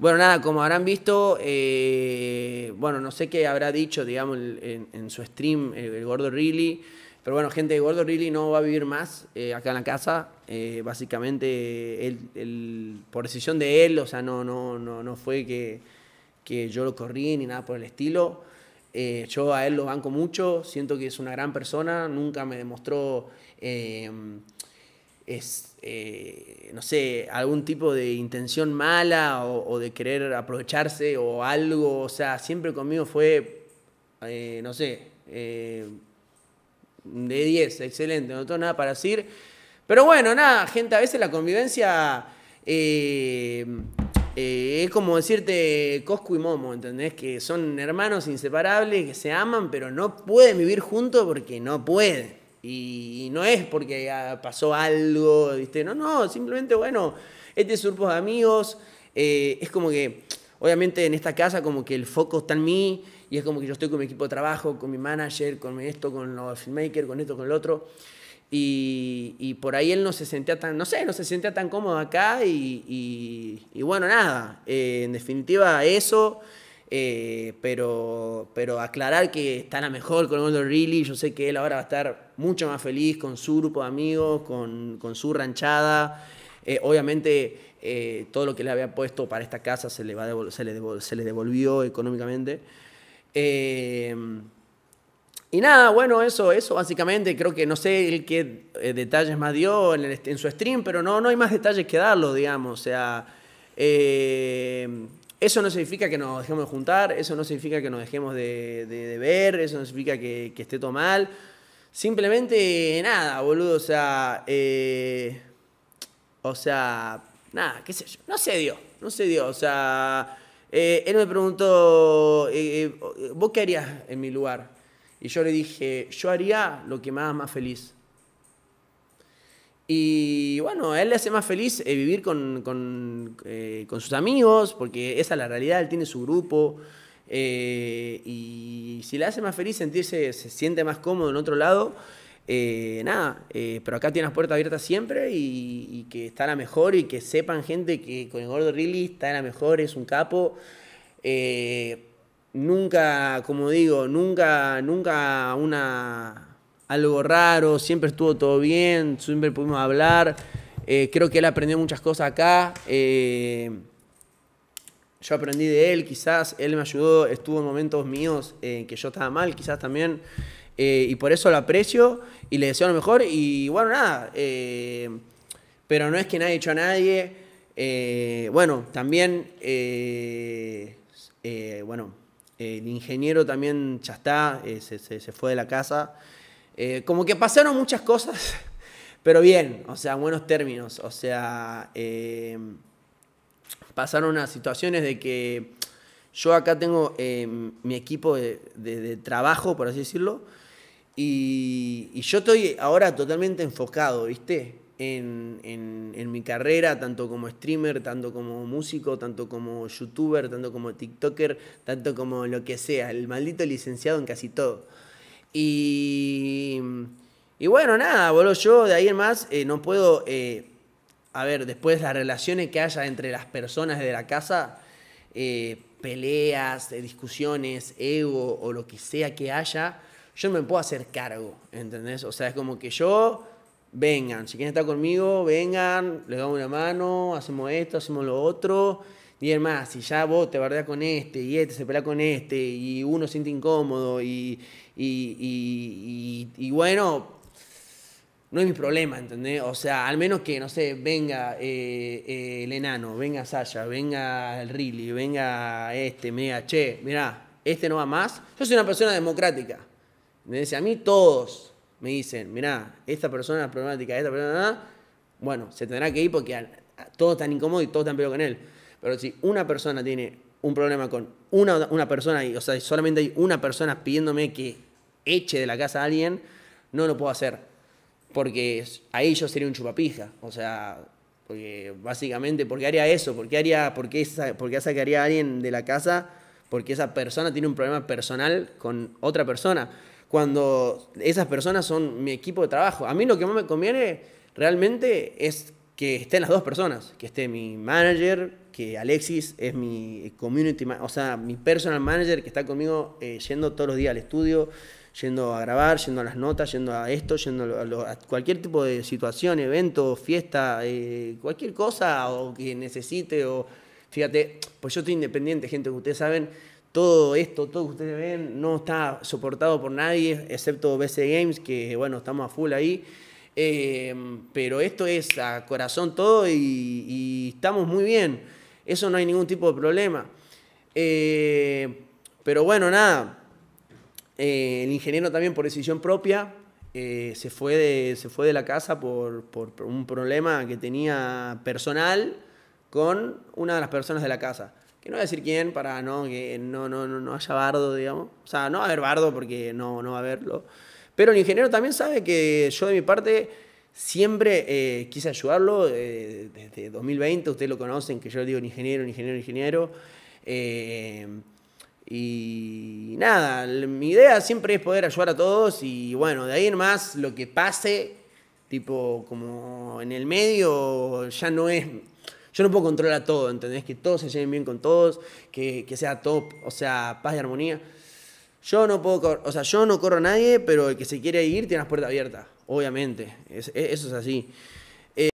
Bueno, nada, como habrán visto, eh, bueno, no sé qué habrá dicho, digamos, en, su stream el, gordo really Pero bueno, gente, Gordo really no va a vivir más eh, acá en la casa. Eh, básicamente, por decisión de él, o sea, no, no, no, no fue que, que yo lo corrí ni nada por el estilo. yo a él lo banco mucho, siento que es una gran persona, nunca me demostró es, eh, no sé, algún tipo de intención mala o, de querer aprovecharse o algo. O sea, siempre conmigo fue, eh, no sé, eh, de 10, excelente, no tengo nada para decir. Pero bueno, nada, gente, a veces la convivencia es como decirte Coscu y Momo, ¿entendés? Que son hermanos inseparables, que se aman, pero no pueden vivir juntos porque no pueden. Y no es porque ah, pasó algo, ¿viste? No, no, simplemente, bueno, este es de amigos. Eh, es como que, obviamente, en esta casa, como que el foco está en mí y es como que yo estoy con mi equipo de trabajo, con mi manager, con esto, con los filmmakers, con esto, con el otro. Y, por ahí él no se sentía tan, no sé, no se sentía tan cómodo acá y, bueno, nada, eh, en definitiva eso, eh, pero, pero aclarar que está la mejor con de Riley, yo sé que él ahora va a estar mucho más feliz con su grupo de amigos, con, con su ranchada. Eh, obviamente eh, todo lo que le había puesto para esta casa se le, va se le, devolvió económicamente. y nada, bueno, eso, eso básicamente, creo que no sé el qué detalles más dio en, su stream, pero no, no hay más detalles que darlo, digamos. O sea, eso no significa que nos dejemos de juntar, eso no significa que nos dejemos de, ver, eso no significa que, esté todo mal. Simplemente nada, boludo, o sea. Eh, o sea, nada, qué sé yo. No sé Dios, no sé Dios, o sea. Eh, él me preguntó, eh, ¿vos qué harías en mi lugar? Y yo le dije, yo haría lo que me haga más feliz. Y bueno, a él le hace más feliz eh, vivir eh, con, sus amigos, porque esa es la realidad, él tiene su grupo. Eh, y si le hace más feliz sentirse, se siente más cómodo en otro lado, nada, pero acá tiene las puertas abiertas siempre y, que está la mejor y que sepan gente que con el gordo Rilly está la mejor, es un capo. nunca, como digo, nunca, nunca una algo raro, siempre estuvo todo bien, siempre pudimos hablar. Eh, creo que él aprendió muchas cosas acá. Eh, yo aprendí de él, quizás él me ayudó, estuvo en momentos míos en eh, que yo estaba mal, quizás también. y por eso lo aprecio y le deseo lo mejor. Y bueno, nada. pero no es que nadie hecho a nadie. bueno, también. bueno, el ingeniero también ya está, se fue de la casa. Eh, como que pasaron muchas cosas, pero bien, o sea, buenos términos. O sea, eh, pasaron unas situaciones de que yo acá tengo eh, mi equipo de, trabajo, por así decirlo, y, yo estoy ahora totalmente enfocado, ¿viste? En, en, en, mi carrera, tanto como streamer, tanto como músico, tanto como youtuber, tanto como tiktoker, tanto como lo que sea, el maldito licenciado en casi todo. Y, bueno, nada, boludo, yo de ahí en más eh, no puedo... Eh, a ver, después las relaciones que haya entre las personas de la casa, eh, peleas, discusiones, ego o lo que sea que haya, yo no me puedo hacer cargo, ¿entendés? O sea, es como que yo, vengan, si quieren estar conmigo, vengan, les damos una mano, hacemos esto, hacemos lo otro. Y además, más, si ya vos te bardeás con este y este se pelea con este y uno siente incómodo y, bueno, no es mi problema, ¿entendés? O sea, al menos que, no sé, venga eh, eh, el enano, venga Sasha, venga el Riley, venga este, me diga, che, mirá, este no va más. Yo soy una persona democrática. Me dice, a mí todos me dicen, mirá, esta persona es problemática, esta persona ah, Bueno, se tendrá que ir porque todos están incómodos y todos están peor con él. Pero si una persona tiene un problema con una, persona, y, o sea, solamente hay una persona pidiéndome que eche de la casa a alguien, no lo puedo hacer. Porque a ellos sería un chupapija. O sea, porque básicamente, ¿por qué haría eso? porque qué, haría, esa porque por qué sacaría a alguien de la casa? Porque esa persona tiene un problema personal con otra persona. Cuando esas personas son mi equipo de trabajo. A mí lo que más me conviene realmente es que estén las dos personas. Que esté mi manager, Alexis es mi community, o sea, mi personal manager que está conmigo eh, yendo todos los días al estudio, yendo a grabar, yendo a las notas, yendo a esto, yendo a, cualquier tipo de situación, evento, fiesta, eh, cualquier cosa o que necesite o fíjate, pues yo estoy independiente, gente, que ustedes saben, todo esto, todo que ustedes ven, no está soportado por nadie, excepto BC Games, que bueno, estamos a full ahí. Eh, pero esto es a corazón todo y estamos muy bien. Eso no hay ningún tipo de problema. Eh, pero bueno, nada. Eh, el ingeniero también por decisión propia eh, se, fue de, se fue de la casa por, un problema que tenía personal con una de las personas de la casa. Que no voy a decir quién para no, que no, no, no haya bardo, digamos. O sea, no va a haber bardo porque no, no va a haberlo. Pero el ingeniero también sabe que yo de mi parte Siempre eh, quise ayudarlo, eh, desde 2020, ustedes lo conocen, que yo digo ingeniero, ingeniero, ingeniero. Eh, y nada, mi idea siempre es poder ayudar a todos y bueno, de ahí en más lo que pase, tipo como en el medio, ya no es... Yo no puedo controlar todo, ¿entendés? Que todos se lleven bien con todos, que, sea top, o sea, paz y armonía. Yo no puedo, o sea, yo no corro a nadie, pero el que se quiere ir tiene las puertas abiertas obviamente, e, eso es así.